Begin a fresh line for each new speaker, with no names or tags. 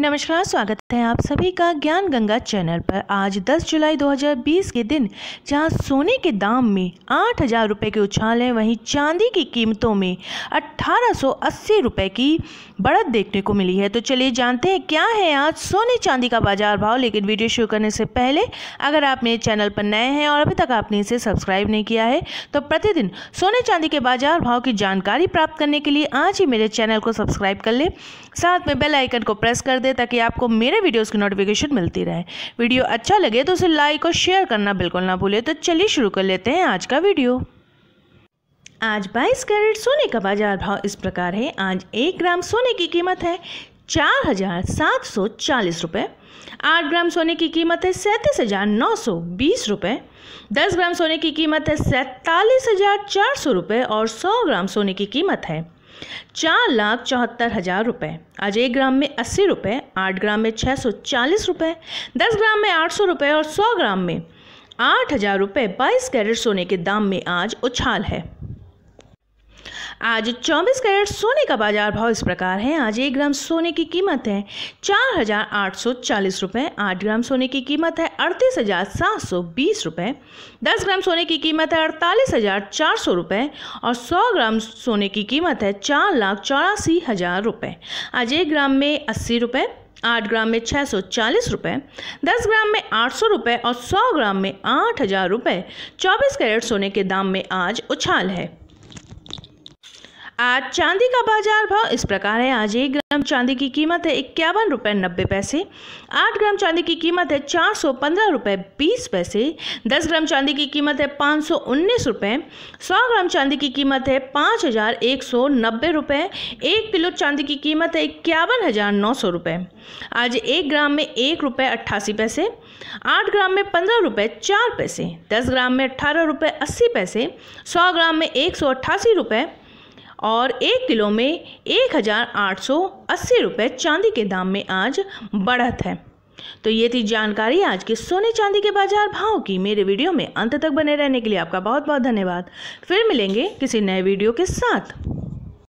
नमस्कार स्वागत है आप सभी का ज्ञान गंगा चैनल पर आज 10 जुलाई 2020 के दिन जहां सोने के दाम में आठ हज़ार रुपये के उछाल हैं वहीं चांदी की कीमतों में अस्सी रुपये की बढ़त देखने को मिली है तो चलिए जानते हैं क्या है आज सोने चांदी का बाजार भाव लेकिन वीडियो शुरू करने से पहले अगर आप मेरे चैनल पर नए हैं और अभी तक आपने इसे सब्सक्राइब नहीं किया है तो प्रतिदिन सोने चांदी के बाजार भाव की जानकारी प्राप्त करने के लिए आज ही मेरे चैनल को सब्सक्राइब कर लें साथ में बेलाइकन को प्रेस कर दें ताकि आपको मेरे वीडियोस की नोटिफिकेशन मिलती रहे वीडियो अच्छा लगे तो उसे लाइक और शेयर करना बिल्कुल ना भूलें तो चलिए शुरू कर लेते हैं आज का वीडियो आज 22 कैरेट सोने का बाजार भाव इस प्रकार है आज एक ग्राम सोने की कीमत है चार हजार सात सौ चालीस रुपये आठ ग्राम सोने की कीमत है सैंतीस हजार नौ सौ बीस रुपये दस ग्राम सोने की कीमत है सैंतालीस हजार चार सौ रुपये और सौ ग्राम सोने की कीमत है चार लाख चौहत्तर हज़ार रुपये आज एक ग्राम में अस्सी रुपये आठ ग्राम में छः सौ चालीस रुपये दस ग्राम में आठ सौ रुपये और सौ ग्राम में आठ हज़ार रुपये बाईस कैरेट सोने के दाम में आज उछाल है आज 24 कैरेट सोने का बाजार भाव इस प्रकार है आज एक ग्राम सोने की कीमत है चार हजार आठ सौ चालीस रुपये आठ ग्राम सोने की कीमत है अड़तीस हजार सात सौ बीस रुपये दस ग्राम सोने की कीमत है अड़तालीस हजार चार सौ रुपये और सौ ग्राम सोने की कीमत है चार लाख चौरासी हजार रुपये आज एक ग्राम में अस्सी रुपये आठ ग्राम में छः सौ चालीस रुपये दस ग्राम में आठ सौ रुपये और सौ ग्राम में आठ हज़ार रुपये चौबीस कैरेट सोने के दाम में आज उछाल है आज चांदी का बाजार भाव इस प्रकार है आज एक ग्राम चांदी की कीमत है इक्यावन रुपये नब्बे पैसे आठ ग्राम चांदी की कीमत है चार सौ पंद्रह रुपये बीस पैसे दस ग्राम चांदी की कीमत है पाँच सौ उन्नीस रुपये सौ ग्राम चांदी की कीमत है पाँच हज़ार एक सौ नब्बे रुपये एक किलो चांदी की कीमत है इक्यावन हज़ार नौ सौ रुपये आज एक ग्राम में एक रुपये अट्ठासी पैसे आठ ग्राम में पंद्रह रुपये चार पैसे दस ग्राम में अट्ठारह रुपये अस्सी पैसे सौ ग्राम में एक सौ अट्ठासी रुपये और एक किलो में एक हज़ार आठ सौ अस्सी रुपये चांदी के दाम में आज बढ़त है तो ये थी जानकारी आज के सोने चांदी के बाजार भाव की मेरे वीडियो में अंत तक बने रहने के लिए आपका बहुत बहुत धन्यवाद फिर मिलेंगे किसी नए वीडियो के साथ